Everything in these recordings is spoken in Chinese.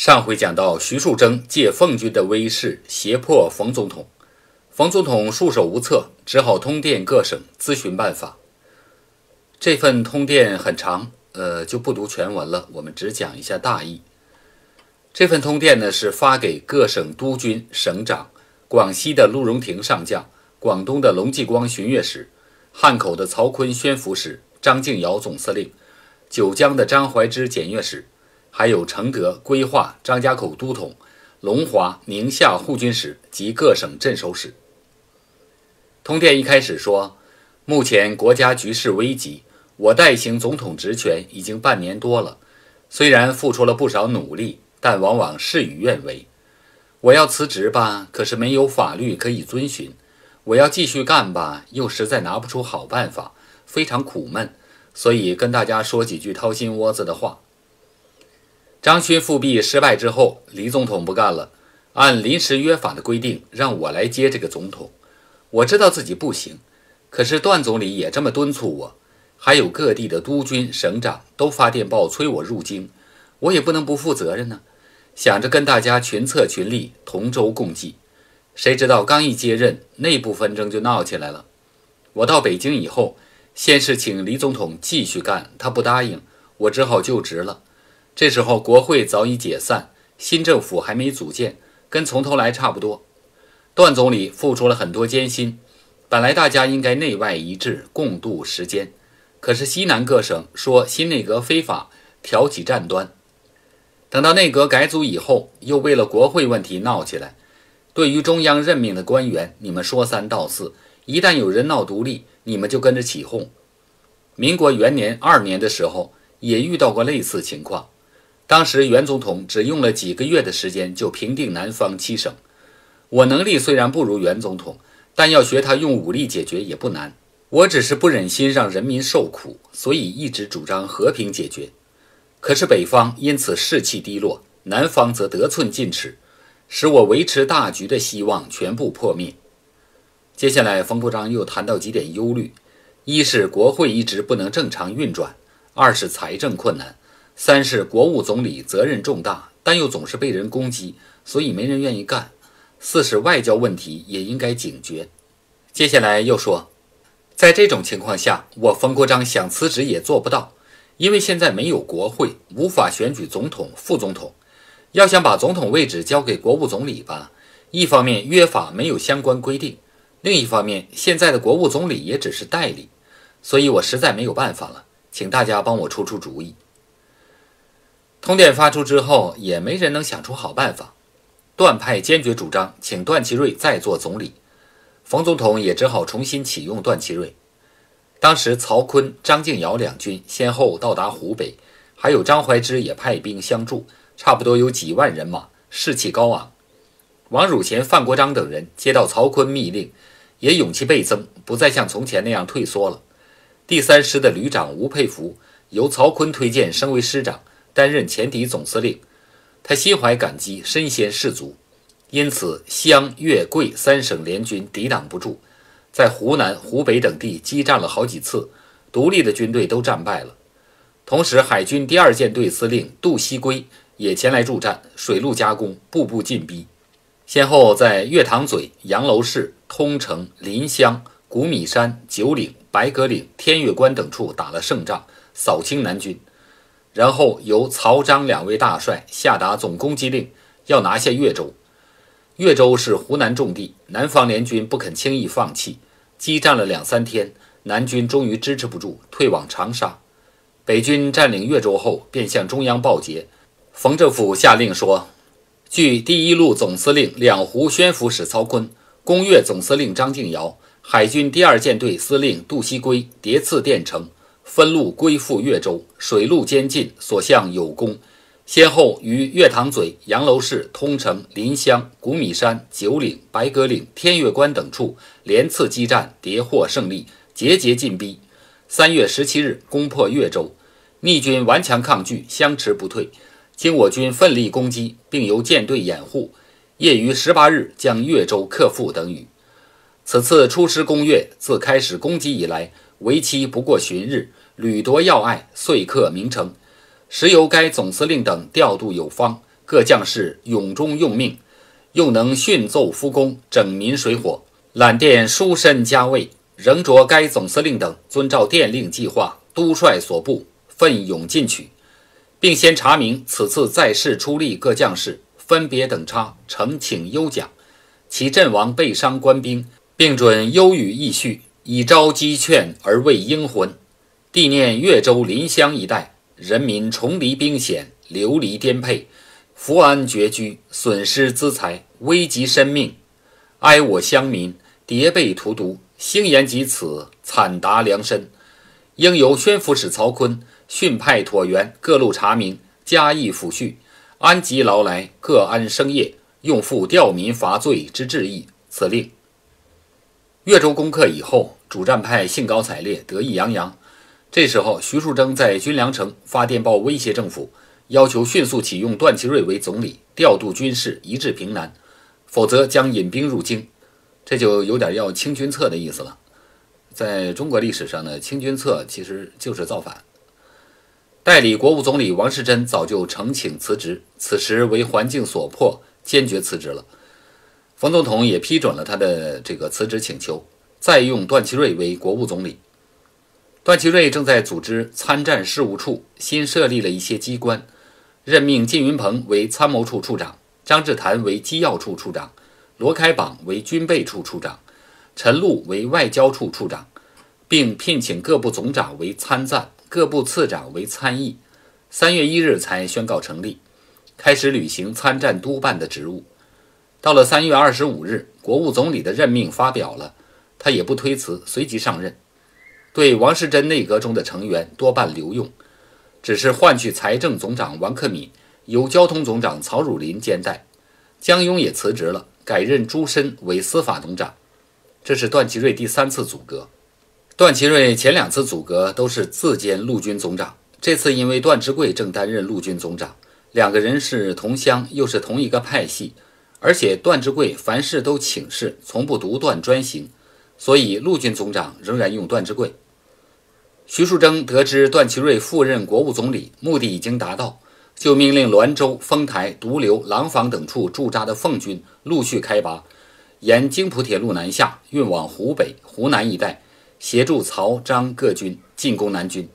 上回讲到，徐树铮借奉军的威势胁迫冯总统，冯总统束手无策，只好通电各省咨询办法。这份通电很长，呃，就不读全文了，我们只讲一下大意。这份通电呢，是发给各省督军、省长，广西的陆荣廷上将，广东的龙继光巡阅使，汉口的曹锟宣抚使，张敬尧总司令，九江的张怀之检阅使。还有承德、归化、张家口都统、龙华、宁夏护军使及各省镇守使。通电一开始说，目前国家局势危急，我代行总统职权已经半年多了，虽然付出了不少努力，但往往事与愿违。我要辞职吧，可是没有法律可以遵循；我要继续干吧，又实在拿不出好办法，非常苦闷。所以跟大家说几句掏心窝子的话。张勋复辟失败之后，李总统不干了，按临时约法的规定，让我来接这个总统。我知道自己不行，可是段总理也这么敦促我，还有各地的督军、省长都发电报催我入京，我也不能不负责任呢。想着跟大家群策群力，同舟共济。谁知道刚一接任，内部纷争就闹起来了。我到北京以后，先是请李总统继续干，他不答应，我只好就职了。这时候，国会早已解散，新政府还没组建，跟从头来差不多。段总理付出了很多艰辛，本来大家应该内外一致共度时艰，可是西南各省说新内阁非法挑起战端。等到内阁改组以后，又为了国会问题闹起来。对于中央任命的官员，你们说三道四；一旦有人闹独立，你们就跟着起哄。民国元年二年的时候，也遇到过类似情况。当时，原总统只用了几个月的时间就平定南方七省。我能力虽然不如原总统，但要学他用武力解决也不难。我只是不忍心让人民受苦，所以一直主张和平解决。可是北方因此士气低落，南方则得寸进尺，使我维持大局的希望全部破灭。接下来，冯国璋又谈到几点忧虑：一是国会一直不能正常运转；二是财政困难。三是国务总理责任重大，但又总是被人攻击，所以没人愿意干。四是外交问题也应该警觉。接下来又说，在这种情况下，我冯国璋想辞职也做不到，因为现在没有国会，无法选举总统、副总统。要想把总统位置交给国务总理吧，一方面约法没有相关规定，另一方面现在的国务总理也只是代理，所以我实在没有办法了，请大家帮我出出主意。通电发出之后，也没人能想出好办法。段派坚决主张请段祺瑞再做总理，冯总统也只好重新启用段祺瑞。当时，曹锟、张敬尧两军先后到达湖北，还有张怀芝也派兵相助，差不多有几万人马，士气高昂。王汝贤、范国璋等人接到曹锟密令，也勇气倍增，不再像从前那样退缩了。第三师的旅长吴佩孚由曹锟推荐升为师长。担任前敌总司令，他心怀感激，身先士卒，因此湘粤桂三省联军抵挡不住，在湖南、湖北等地激战了好几次，独立的军队都战败了。同时，海军第二舰队司令杜锡圭也前来助战，水陆夹攻，步步进逼，先后在岳塘嘴、杨楼市、通城、临湘、古米山、九岭、白葛岭、天岳关等处打了胜仗，扫清南军。然后由曹彰两位大帅下达总攻击令，要拿下越州。越州是湖南重地，南方联军不肯轻易放弃，激战了两三天，南军终于支持不住，退往长沙。北军占领越州后，便向中央报捷。冯政府下令说：“据第一路总司令两湖宣抚使曹锟、攻越总司令张敬尧、海军第二舰队司令杜锡圭叠次电称。”分路归附越州，水陆兼进，所向有功。先后于岳塘嘴、杨楼市、通城、临湘、古米山、九岭、白鸽岭、天岳关等处连次激战，迭获胜利，节节进逼。三月十七日攻破越州，逆军顽强抗拒，相持不退。经我军奋力攻击，并由舰队掩护，夜于十八日将越州克复。等语。此次出师攻越，自开始攻击以来，为期不过旬日。屡夺要隘，遂克名城。时由该总司令等调度有方，各将士勇忠用命，又能迅奏夫功整民水火，揽电书身加位，仍着该总司令等遵照电令计划，督率所部奋勇进取，并先查明此次在世出力各将士分别等差，呈请优奖其阵亡被伤官兵，并准优予义序，以昭积劝而慰英魂。地念越州临湘一带人民重离兵险，流离颠沛，福安绝居，损失资财，危及生命，哀我乡民迭被荼毒。兴言及此，惨达良深。应由宣抚使曹锟训派妥员各路查明，加以抚恤，安吉劳来，各安生业，用副吊民伐罪之志意。此令。岳州攻克以后，主战派兴高采烈，得意洋洋。这时候，徐树铮在军粮城发电报威胁政府，要求迅速启用段祺瑞为总理，调度军事，一致平南，否则将引兵入京。这就有点要清君侧的意思了。在中国历史上呢，清君侧其实就是造反。代理国务总理王世贞早就诚请辞职，此时为环境所迫，坚决辞职了。冯总统也批准了他的这个辞职请求，再用段祺瑞为国务总理。段祺瑞正在组织参战事务处，新设立了一些机关，任命靳云鹏为参谋处处长，张志谭为机要处处长，罗开榜为军备处处长，陈露为外交处处长，并聘请各部总长为参赞，各部次长为参议。三月一日才宣告成立，开始履行参战督办的职务。到了三月二十五日，国务总理的任命发表了，他也不推辞，随即上任。对王世贞内阁中的成员多半留用，只是换取财政总长王克敏由交通总长曹汝霖兼代，江庸也辞职了，改任朱身为司法总长。这是段祺瑞第三次组阁，段祺瑞前两次组阁都是自兼陆军总长，这次因为段芝贵正担任陆军总长，两个人是同乡，又是同一个派系，而且段芝贵凡事都请示，从不独断专行。所以，陆军总长仍然用段芝贵。徐树铮得知段祺瑞赴任国务总理，目的已经达到，就命令滦州、丰台、独流、廊坊等处驻扎的奉军陆续开拔，沿京浦铁路南下，运往湖北、湖南一带，协助曹、张各军进攻南军。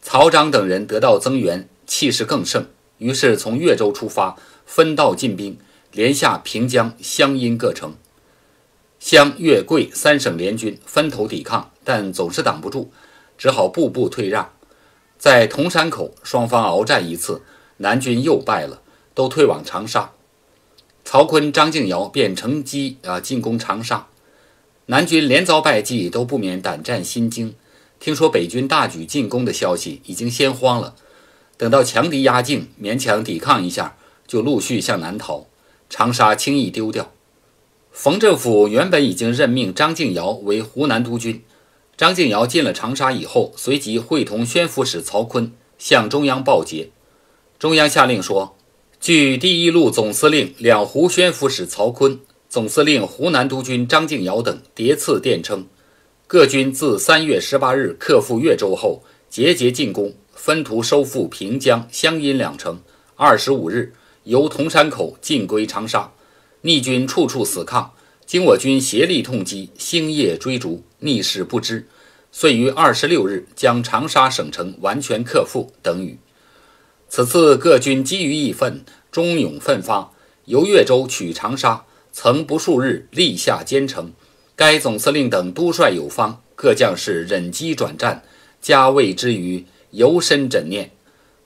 曹、张等人得到增援，气势更盛，于是从越州出发，分道进兵，连下平江、湘阴各城。湘粤桂三省联军分头抵抗，但总是挡不住，只好步步退让。在铜山口，双方鏖战一次，南军又败了，都退往长沙。曹锟、张敬尧便乘机啊进攻长沙，南军连遭败绩，都不免胆战心惊。听说北军大举进攻的消息，已经先慌了。等到强敌压境，勉强抵抗一下，就陆续向南逃，长沙轻易丢掉。冯政府原本已经任命张敬尧为湖南督军。张敬尧进了长沙以后，随即会同宣抚使曹锟向中央报捷。中央下令说：“据第一路总司令两湖宣抚使曹锟、总司令湖南督军张敬尧等迭次电称，各军自三月十八日克复岳州后，节节进攻，分途收复平江、湘阴两城。二十五日由铜山口进归长沙。”逆军处处死抗，经我军协力痛击，星夜追逐，逆势不支，遂于二十六日将长沙省城完全克复。等语。此次各军基于义愤，忠勇奋发，由越州取长沙，曾不数日立下坚城。该总司令等督率有方，各将士忍饥转战，加味之余，尤深枕念。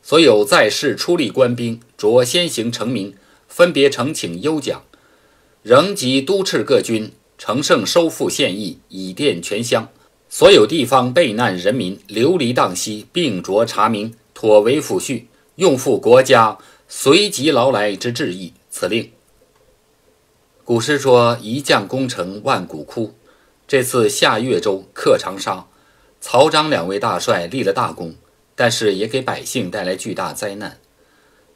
所有在世出力官兵，着先行成名，分别呈请优奖。仍即督饬各军乘胜收复现役，以奠全乡；所有地方被难人民流离荡息，并着查明，妥为抚恤，用复国家随即劳来之志意。此令。古诗说：“一将功成万骨枯。”这次下越州克长沙，曹彰两位大帅立了大功，但是也给百姓带来巨大灾难。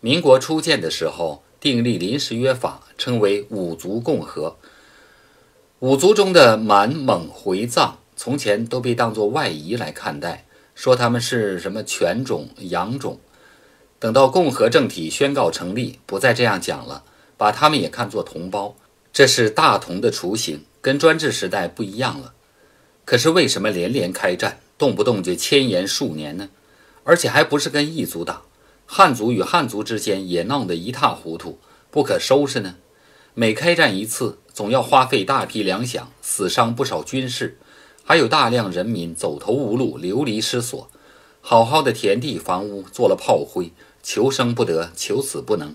民国初建的时候。订立临时约法，称为五族共和。五族中的满、蒙、回、藏，从前都被当作外夷来看待，说他们是什么犬种、羊种。等到共和政体宣告成立，不再这样讲了，把他们也看作同胞。这是大同的雏形，跟专制时代不一样了。可是为什么连连开战，动不动就迁延数年呢？而且还不是跟异族打。汉族与汉族之间也闹得一塌糊涂，不可收拾呢。每开战一次，总要花费大批粮饷，死伤不少军士，还有大量人民走投无路，流离失所。好好的田地、房屋做了炮灰，求生不得，求死不能。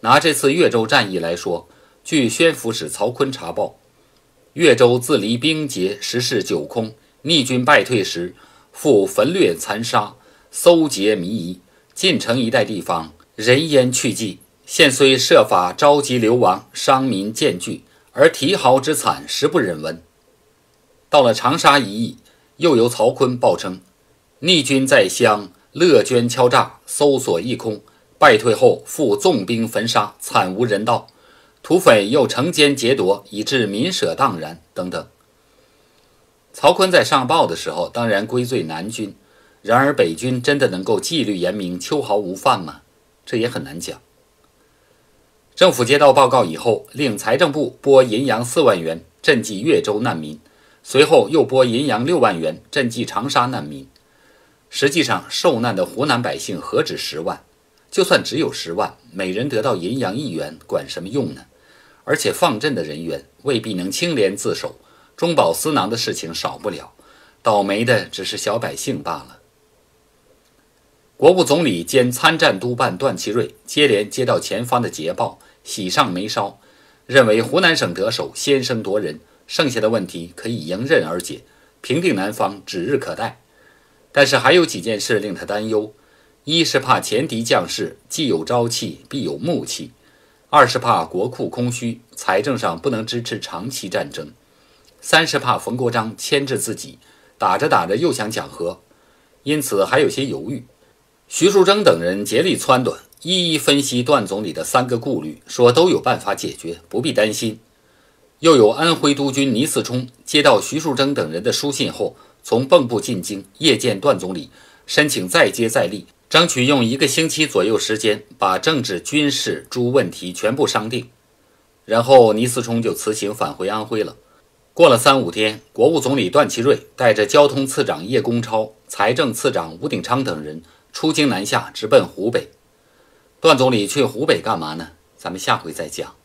拿这次越州战役来说，据宣抚使曹锟查报，越州自离兵劫，十室九空。逆军败退时，复焚掠残杀，搜劫靡夷。晋城一带地方人烟去迹，现虽设法召集流亡，商民渐聚，而啼嚎之惨，实不忍闻。到了长沙一役，又由曹锟报称：逆军在乡勒捐敲诈，搜索一空；败退后复纵兵焚杀，惨无人道。土匪又乘奸劫夺，以致民舍荡然等等。曹锟在上报的时候，当然归罪南军。然而，北军真的能够纪律严明、秋毫无犯吗？这也很难讲。政府接到报告以后，令财政部拨银洋四万元赈济越州难民，随后又拨银洋六万元赈济长沙难民。实际上，受难的湖南百姓何止十万？就算只有十万，每人得到银洋一元，管什么用呢？而且放赈的人员未必能清廉自守，中饱私囊的事情少不了。倒霉的只是小百姓罢了。国务总理兼参战督办段祺瑞接连接到前方的捷报，喜上眉梢，认为湖南省得手，先声夺人，剩下的问题可以迎刃而解，平定南方指日可待。但是还有几件事令他担忧：一是怕前敌将士既有朝气，必有暮气；二是怕国库空虚，财政上不能支持长期战争；三是怕冯国璋牵制自己，打着打着又想讲和，因此还有些犹豫。徐树铮等人竭力撺掇，一一分析段总理的三个顾虑，说都有办法解决，不必担心。又有安徽督军倪嗣冲接到徐树铮等人的书信后，从蚌埠进京，夜见段总理，申请再接再厉，争取用一个星期左右时间把政治、军事诸问题全部商定。然后倪嗣冲就辞行返回安徽了。过了三五天，国务总理段祺瑞带着交通次长叶公超、财政次长吴鼎昌等人。出京南下，直奔湖北。段总理去湖北干嘛呢？咱们下回再讲。